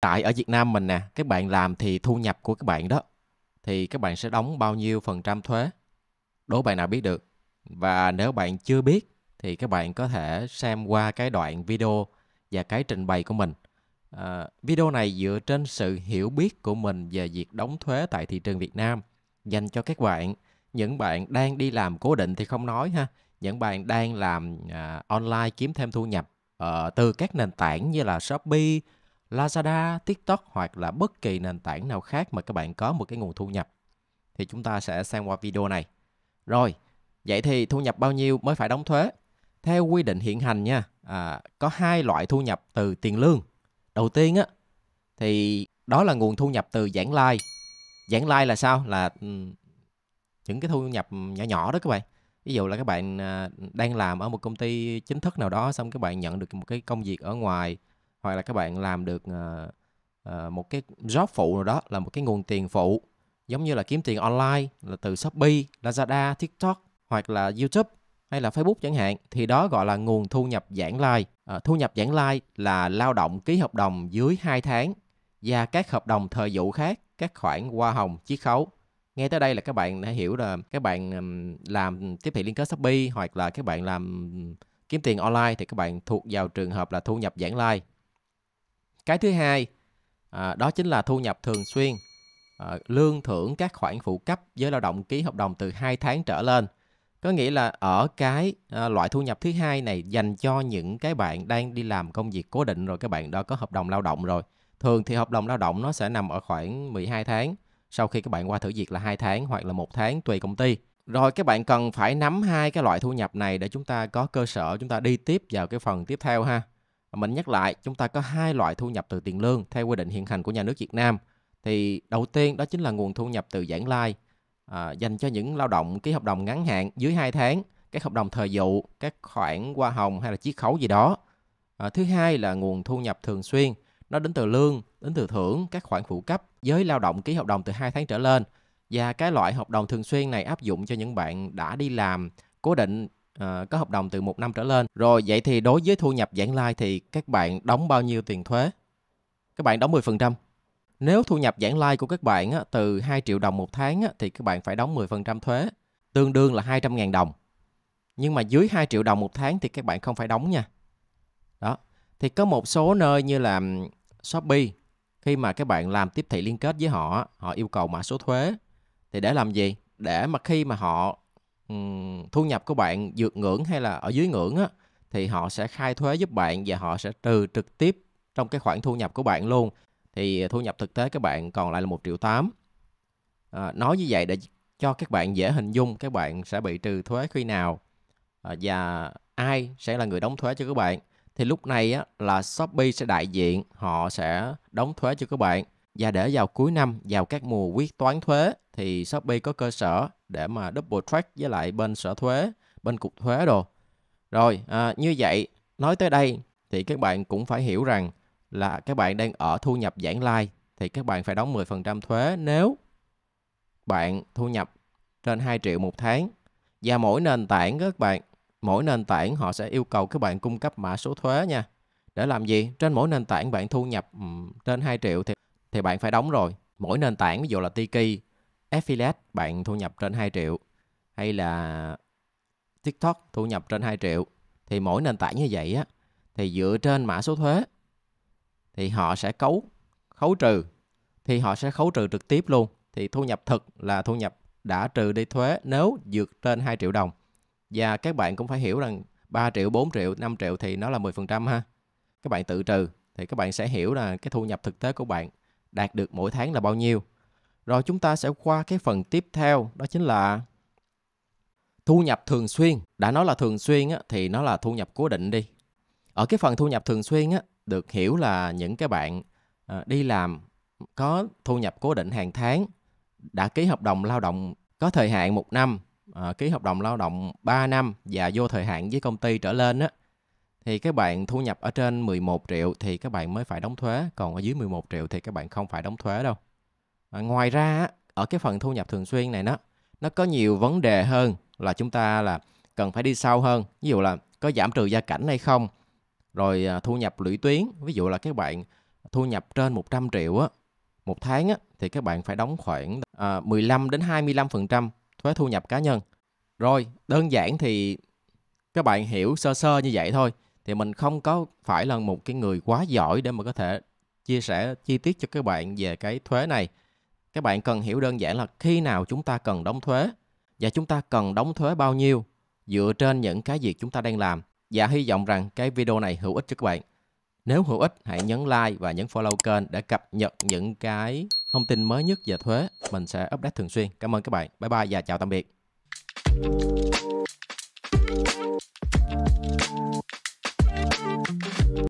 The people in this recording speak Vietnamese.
tại ở Việt Nam mình nè các bạn làm thì thu nhập của các bạn đó thì các bạn sẽ đóng bao nhiêu phần trăm thuế đố bạn nào biết được và nếu bạn chưa biết thì các bạn có thể xem qua cái đoạn video và cái trình bày của mình à, video này dựa trên sự hiểu biết của mình về việc đóng thuế tại thị trường Việt Nam dành cho các bạn những bạn đang đi làm cố định thì không nói ha những bạn đang làm à, online kiếm thêm thu nhập à, từ các nền tảng như là Shopee Lazada, TikTok hoặc là bất kỳ nền tảng nào khác mà các bạn có một cái nguồn thu nhập thì chúng ta sẽ xem qua video này. Rồi, vậy thì thu nhập bao nhiêu mới phải đóng thuế? Theo quy định hiện hành nha, à, có hai loại thu nhập từ tiền lương. Đầu tiên á thì đó là nguồn thu nhập từ giảng lai. Giảng lai là sao? Là ừ, những cái thu nhập nhỏ nhỏ đó các bạn ví dụ là các bạn à, đang làm ở một công ty chính thức nào đó xong các bạn nhận được một cái công việc ở ngoài hoặc là các bạn làm được uh, uh, một cái job phụ nào đó là một cái nguồn tiền phụ giống như là kiếm tiền online là từ Shopee, Lazada, TikTok hoặc là YouTube hay là Facebook chẳng hạn thì đó gọi là nguồn thu nhập giảng lai. À, thu nhập giảng lai là lao động ký hợp đồng dưới 2 tháng và các hợp đồng thời vụ khác, các khoản hoa hồng, chiết khấu. Nghe tới đây là các bạn đã hiểu là các bạn làm tiếp thị liên kết Shopee hoặc là các bạn làm kiếm tiền online thì các bạn thuộc vào trường hợp là thu nhập giảng lai cái thứ hai à, đó chính là thu nhập thường xuyên à, lương thưởng các khoản phụ cấp với lao động ký hợp đồng từ 2 tháng trở lên có nghĩa là ở cái à, loại thu nhập thứ hai này dành cho những cái bạn đang đi làm công việc cố định rồi các bạn đã có hợp đồng lao động rồi thường thì hợp đồng lao động nó sẽ nằm ở khoảng 12 tháng sau khi các bạn qua thử việc là 2 tháng hoặc là một tháng tùy công ty rồi các bạn cần phải nắm hai cái loại thu nhập này để chúng ta có cơ sở chúng ta đi tiếp vào cái phần tiếp theo ha mình nhắc lại, chúng ta có hai loại thu nhập từ tiền lương theo quy định hiện hành của nhà nước Việt Nam. Thì đầu tiên đó chính là nguồn thu nhập từ giảng lai à, dành cho những lao động ký hợp đồng ngắn hạn dưới 2 tháng, các hợp đồng thời vụ, các khoản hoa hồng hay là chiết khấu gì đó. À, thứ hai là nguồn thu nhập thường xuyên, nó đến từ lương, đến từ thưởng, các khoản phụ cấp với lao động ký hợp đồng từ 2 tháng trở lên. Và cái loại hợp đồng thường xuyên này áp dụng cho những bạn đã đi làm cố định uh, có hợp đồng từ một năm trở lên rồi vậy thì đối với thu nhập giảng lai thì các bạn đóng bao nhiêu tiền thuế các bạn đóng 10% nếu thu nhập giảng lai của các bạn á, từ 2 triệu đồng một tháng á, thì các bạn phải đóng 10% thuế tương đương là 200.000 đồng nhưng mà dưới 2 triệu đồng một tháng thì các bạn không phải đóng nha đó thì có một số nơi như là Shopee khi mà các bạn làm tiếp thị liên kết với họ họ yêu cầu mã số thuế thì để làm gì để mà khi mà họ thu nhập của bạn vượt ngưỡng hay là ở dưới ngưỡng á thì họ sẽ khai thuế giúp bạn và họ sẽ trừ trực tiếp trong cái khoản thu nhập của bạn luôn thì à, thu nhập thực tế các bạn còn lại là một triệu tám à, nói như vậy để cho các bạn dễ hình dung các bạn sẽ bị trừ thuế khi nào à, và ai sẽ là người đóng thuế cho các bạn thì lúc này á, là Shopee sẽ đại diện họ sẽ đóng thuế cho các bạn và để vào cuối năm vào các mùa quyết toán thuế thì Shopee có cơ sở để mà double track với lại bên sở thuế bên cục thuế đồ rồi à, như vậy nói tới đây thì các bạn cũng phải hiểu rằng là các bạn đang ở thu nhập giảng lai thì các bạn phải đóng 10% thuế nếu bạn thu nhập trên 2 triệu một tháng và mỗi nền tảng các bạn mỗi nền tảng họ sẽ yêu cầu các bạn cung cấp mã số thuế nha để làm gì trên mỗi nền tảng bạn thu nhập trên 2 triệu thì thì bạn phải đóng rồi. Mỗi nền tảng ví dụ là Tiki, Affiliate bạn thu nhập trên 2 triệu hay là TikTok thu nhập trên 2 triệu thì mỗi nền tảng như vậy á thì dựa trên mã số thuế thì họ sẽ cấu khấu trừ thì họ sẽ khấu trừ trực tiếp luôn thì thu nhập thực là thu nhập đã trừ đi thuế nếu vượt trên 2 triệu đồng và các bạn cũng phải hiểu rằng 3 triệu, 4 triệu, 5 triệu thì nó là 10% ha. Các bạn tự trừ thì các bạn sẽ hiểu là cái thu nhập thực tế của bạn đạt được mỗi tháng là bao nhiêu. Rồi chúng ta sẽ qua cái phần tiếp theo đó chính là thu nhập thường xuyên. Đã nói là thường xuyên á, thì nó là thu nhập cố định đi. Ở cái phần thu nhập thường xuyên á, được hiểu là những cái bạn à, đi làm có thu nhập cố định hàng tháng, đã ký hợp đồng lao động có thời hạn một năm, à, ký hợp đồng lao động 3 năm và vô thời hạn với công ty trở lên á, thì các bạn thu nhập ở trên 11 triệu thì các bạn mới phải đóng thuế, còn ở dưới 11 triệu thì các bạn không phải đóng thuế đâu. À, ngoài ra ở cái phần thu nhập thường xuyên này nó nó có nhiều vấn đề hơn là chúng ta là cần phải đi sâu hơn, ví dụ là có giảm trừ gia cảnh hay không, rồi à, thu nhập lũy tuyến, ví dụ là các bạn thu nhập trên 100 triệu á một tháng á, thì các bạn phải đóng khoảng à, 15 đến 25% thuế thu nhập cá nhân. Rồi, đơn giản thì các bạn hiểu sơ sơ như vậy thôi thì mình không có phải là một cái người quá giỏi để mà có thể chia sẻ chi tiết cho các bạn về cái thuế này các bạn cần hiểu đơn giản là khi nào chúng ta cần đóng thuế và chúng ta cần đóng thuế bao nhiêu dựa trên những cái việc chúng ta đang làm và hy vọng rằng cái video này hữu ích cho các bạn nếu hữu ích hãy nhấn like và nhấn follow kênh để cập nhật những cái thông tin mới nhất về thuế mình sẽ update thường xuyên cảm ơn các bạn bye bye và chào tạm biệt